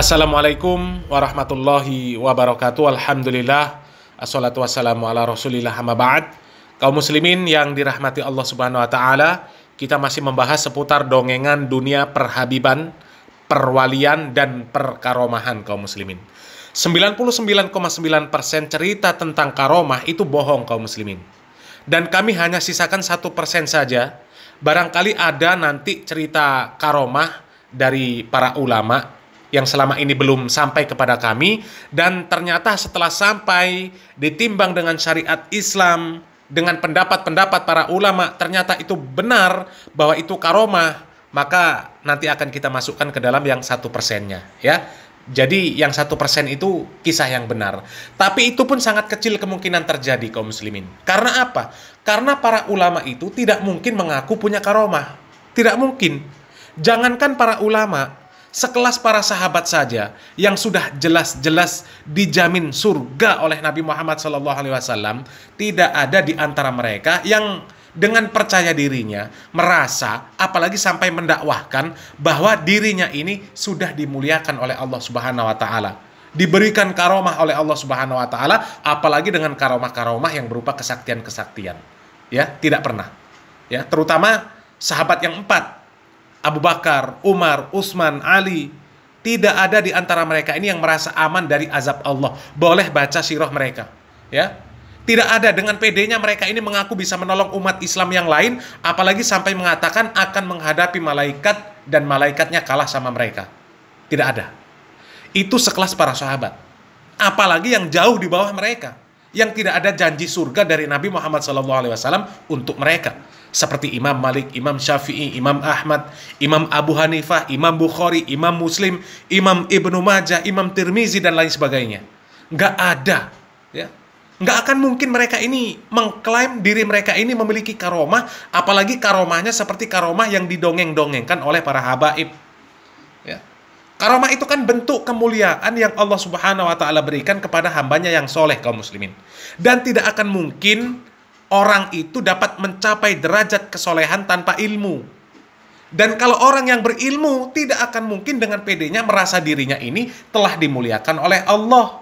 Assalamualaikum warahmatullahi wabarakatuh. Alhamdulillah. Assalatu wassalamu ala rasulillah hama ba'd. Kaum muslimin yang dirahmati Allah subhanahu wa ta'ala, kita masih membahas seputar dongengan dunia perhabiban, perwalian, dan perkaromahan kaum muslimin. 99,9% cerita tentang karomah itu bohong kaum muslimin. Dan kami hanya sisakan satu persen saja. Barangkali ada nanti cerita karomah dari para ulama yang selama ini belum sampai kepada kami dan ternyata setelah sampai ditimbang dengan syariat Islam dengan pendapat-pendapat para ulama ternyata itu benar bahwa itu karomah maka nanti akan kita masukkan ke dalam yang satu persennya ya jadi yang satu persen itu kisah yang benar tapi itu pun sangat kecil kemungkinan terjadi kaum muslimin karena apa karena para ulama itu tidak mungkin mengaku punya karomah tidak mungkin jangankan para ulama sekelas para sahabat saja yang sudah jelas-jelas dijamin surga oleh Nabi Muhammad SAW, tidak ada di antara mereka yang dengan percaya dirinya merasa apalagi sampai mendakwahkan bahwa dirinya ini sudah dimuliakan oleh Allah Subhanahu wa taala diberikan karomah oleh Allah Subhanahu wa taala apalagi dengan karomah-karomah yang berupa kesaktian-kesaktian ya tidak pernah ya terutama sahabat yang empat Abu Bakar, Umar, Utsman, Ali, tidak ada di antara mereka ini yang merasa aman dari azab Allah. Boleh baca sirah mereka, ya. Tidak ada dengan PD-nya mereka ini mengaku bisa menolong umat Islam yang lain, apalagi sampai mengatakan akan menghadapi malaikat dan malaikatnya kalah sama mereka. Tidak ada. Itu sekelas para sahabat. Apalagi yang jauh di bawah mereka, yang tidak ada janji surga dari Nabi Muhammad SAW untuk mereka seperti Imam Malik, Imam Syafi'i, Imam Ahmad, Imam Abu Hanifah, Imam Bukhari, Imam Muslim, Imam Ibnu Majah, Imam Tirmizi dan lain sebagainya. Nggak ada, ya. Nggak akan mungkin mereka ini mengklaim diri mereka ini memiliki karomah, apalagi karomahnya seperti karomah yang didongeng-dongengkan oleh para habaib. Ya. Karomah itu kan bentuk kemuliaan yang Allah Subhanahu wa taala berikan kepada hambanya yang soleh kaum muslimin. Dan tidak akan mungkin orang itu dapat mencapai derajat kesolehan tanpa ilmu. Dan kalau orang yang berilmu tidak akan mungkin dengan pedenya merasa dirinya ini telah dimuliakan oleh Allah.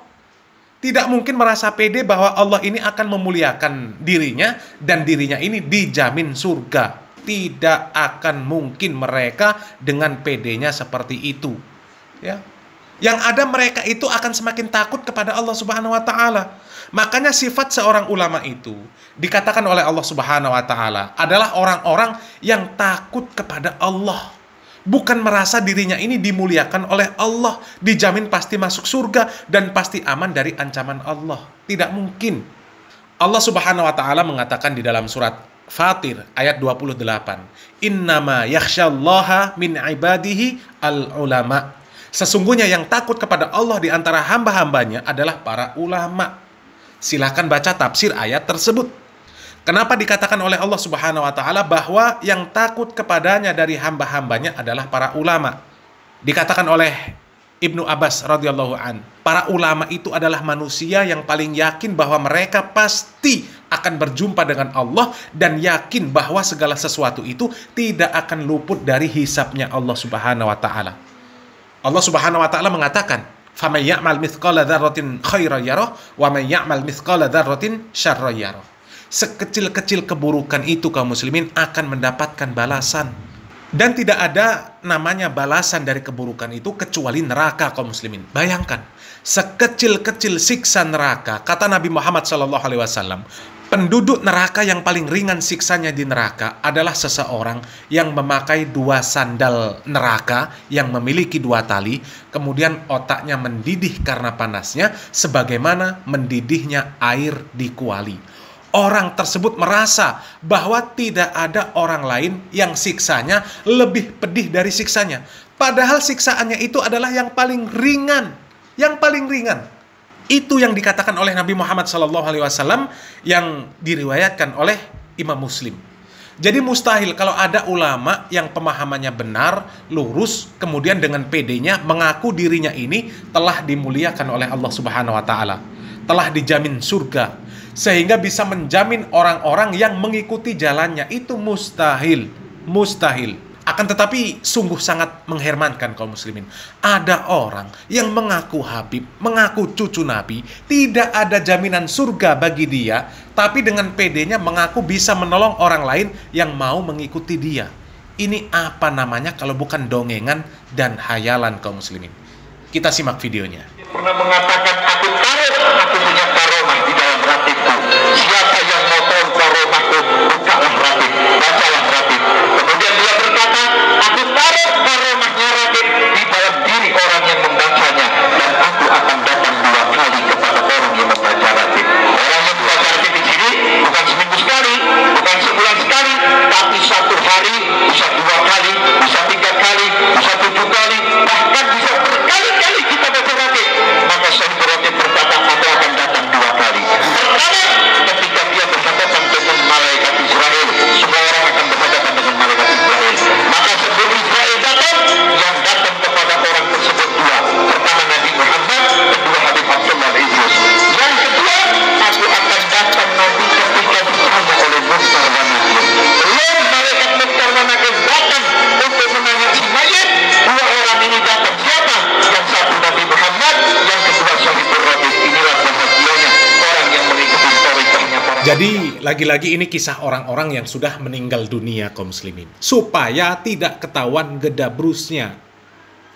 Tidak mungkin merasa pede bahwa Allah ini akan memuliakan dirinya dan dirinya ini dijamin surga. Tidak akan mungkin mereka dengan pedenya seperti itu. Ya, yang ada mereka itu akan semakin takut kepada Allah Subhanahu wa taala. Makanya sifat seorang ulama itu dikatakan oleh Allah Subhanahu wa taala adalah orang-orang yang takut kepada Allah. Bukan merasa dirinya ini dimuliakan oleh Allah, dijamin pasti masuk surga dan pasti aman dari ancaman Allah. Tidak mungkin. Allah Subhanahu wa taala mengatakan di dalam surat Fatir ayat 28. Innama yakhsyallaha min ibadihi al ulama. Sesungguhnya yang takut kepada Allah di antara hamba-hambanya adalah para ulama. Silahkan baca tafsir ayat tersebut. Kenapa dikatakan oleh Allah Subhanahu wa taala bahwa yang takut kepadanya dari hamba-hambanya adalah para ulama? Dikatakan oleh Ibnu Abbas radhiyallahu an, para ulama itu adalah manusia yang paling yakin bahwa mereka pasti akan berjumpa dengan Allah dan yakin bahwa segala sesuatu itu tidak akan luput dari hisapnya Allah Subhanahu wa taala. Allah Subhanahu wa taala mengatakan, "Faman ya'mal mithqala dzarratin khairan yarah wa man ya'mal mithqala dzarratin syarran yarah." Sekecil-kecil keburukan itu kaum muslimin akan mendapatkan balasan dan tidak ada namanya balasan dari keburukan itu kecuali neraka kaum muslimin. Bayangkan, sekecil-kecil siksa neraka, kata Nabi Muhammad SAW, Penduduk neraka yang paling ringan siksanya di neraka adalah seseorang yang memakai dua sandal neraka yang memiliki dua tali, kemudian otaknya mendidih karena panasnya, sebagaimana mendidihnya air di kuali. Orang tersebut merasa bahwa tidak ada orang lain yang siksanya lebih pedih dari siksanya, padahal siksaannya itu adalah yang paling ringan, yang paling ringan itu yang dikatakan oleh Nabi Muhammad SAW yang diriwayatkan oleh Imam Muslim. Jadi mustahil kalau ada ulama yang pemahamannya benar, lurus, kemudian dengan pedenya mengaku dirinya ini telah dimuliakan oleh Allah Subhanahu wa taala, telah dijamin surga, sehingga bisa menjamin orang-orang yang mengikuti jalannya itu mustahil, mustahil. Akan tetapi sungguh sangat menghermankan kaum muslimin. Ada orang yang mengaku Habib, mengaku cucu Nabi, tidak ada jaminan surga bagi dia, tapi dengan pedenya mengaku bisa menolong orang lain yang mau mengikuti dia. Ini apa namanya kalau bukan dongengan dan hayalan kaum muslimin? Kita simak videonya. Pernah mengatakan aku Jadi lagi-lagi ini kisah orang-orang yang sudah meninggal dunia kaum muslimin supaya tidak ketahuan gedabrusnya,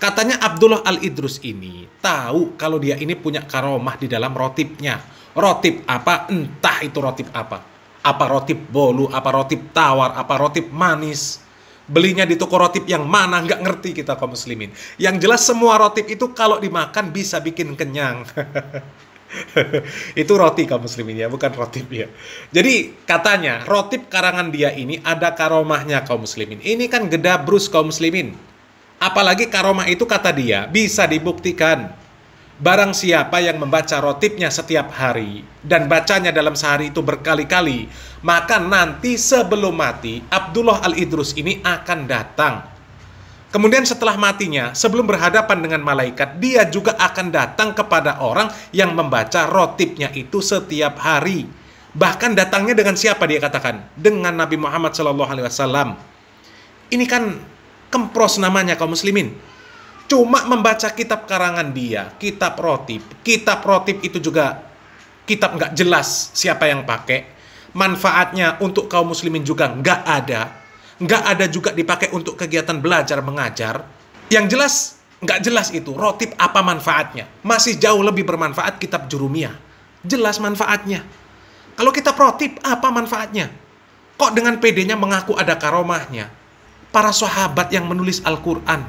Katanya Abdullah Al-Idrus ini tahu kalau dia ini punya karomah di dalam rotipnya. Rotip apa? Entah itu rotip apa. Apa rotip bolu, apa rotip tawar, apa rotip manis. Belinya di toko rotip yang mana nggak ngerti kita kaum muslimin. Yang jelas semua rotip itu kalau dimakan bisa bikin kenyang. itu roti kaum muslimin ya, bukan rotip ya. Jadi katanya rotip karangan dia ini ada karomahnya kaum muslimin. Ini kan geda brus kaum muslimin. Apalagi karomah itu kata dia bisa dibuktikan. Barang siapa yang membaca rotipnya setiap hari dan bacanya dalam sehari itu berkali-kali, maka nanti sebelum mati Abdullah Al-Idrus ini akan datang Kemudian setelah matinya, sebelum berhadapan dengan malaikat, dia juga akan datang kepada orang yang membaca rotipnya itu setiap hari. Bahkan datangnya dengan siapa dia katakan? Dengan Nabi Muhammad SAW. Ini kan kempros namanya kaum muslimin. Cuma membaca kitab karangan dia, kitab rotip, Kitab rotip itu juga kitab nggak jelas siapa yang pakai. Manfaatnya untuk kaum muslimin juga nggak ada nggak ada juga dipakai untuk kegiatan belajar mengajar, yang jelas nggak jelas itu rotip apa manfaatnya. Masih jauh lebih bermanfaat kitab jurumia Jelas manfaatnya. Kalau kita rotip apa manfaatnya? Kok dengan pedenya mengaku ada karomahnya? Para sahabat yang menulis Al-Quran,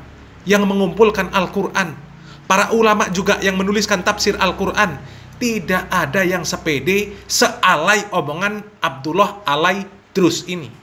yang mengumpulkan Al-Quran, para ulama juga yang menuliskan tafsir Al-Quran, tidak ada yang sepede, sealai omongan Abdullah alai terus ini.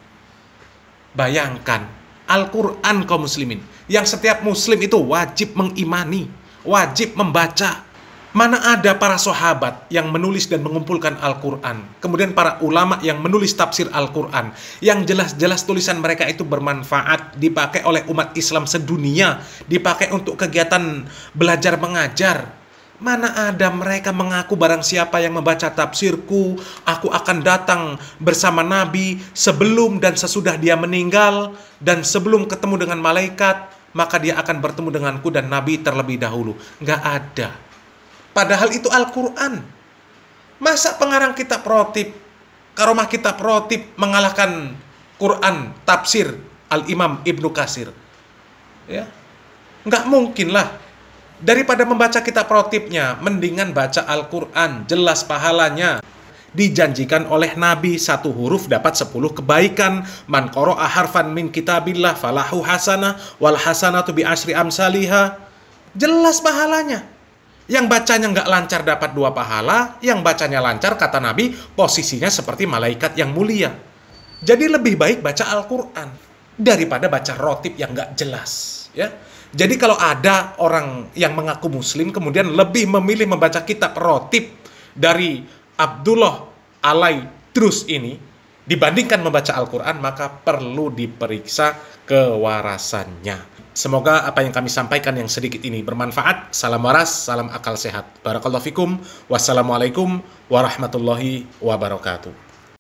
Bayangkan Al-Quran kaum muslimin yang setiap muslim itu wajib mengimani, wajib membaca. Mana ada para sahabat yang menulis dan mengumpulkan Al-Quran, kemudian para ulama yang menulis tafsir Al-Quran, yang jelas-jelas tulisan mereka itu bermanfaat, dipakai oleh umat Islam sedunia, dipakai untuk kegiatan belajar mengajar, Mana ada mereka mengaku barang siapa yang membaca tafsirku, aku akan datang bersama Nabi sebelum dan sesudah dia meninggal, dan sebelum ketemu dengan malaikat, maka dia akan bertemu denganku dan Nabi terlebih dahulu. Nggak ada. Padahal itu Al-Quran. Masa pengarang kitab rotib, karomah kitab rotib mengalahkan Quran, tafsir, Al-Imam Ibnu Kasir. Ya, Nggak mungkin lah Daripada membaca kitab protipnya, mendingan baca Al-Quran, jelas pahalanya. Dijanjikan oleh Nabi, satu huruf dapat sepuluh kebaikan. Man koro'a harfan min kitabillah falahu hasanah, wal hasanah tubi asri amsaliha. Jelas pahalanya. Yang bacanya nggak lancar dapat dua pahala, yang bacanya lancar, kata Nabi, posisinya seperti malaikat yang mulia. Jadi lebih baik baca Al-Quran daripada baca rotip yang nggak jelas. Ya, jadi kalau ada orang yang mengaku muslim kemudian lebih memilih membaca kitab rotib dari Abdullah Alai terus ini dibandingkan membaca Al-Quran maka perlu diperiksa kewarasannya. Semoga apa yang kami sampaikan yang sedikit ini bermanfaat. Salam waras, salam akal sehat. Barakallahu fikum. Wassalamualaikum warahmatullahi wabarakatuh.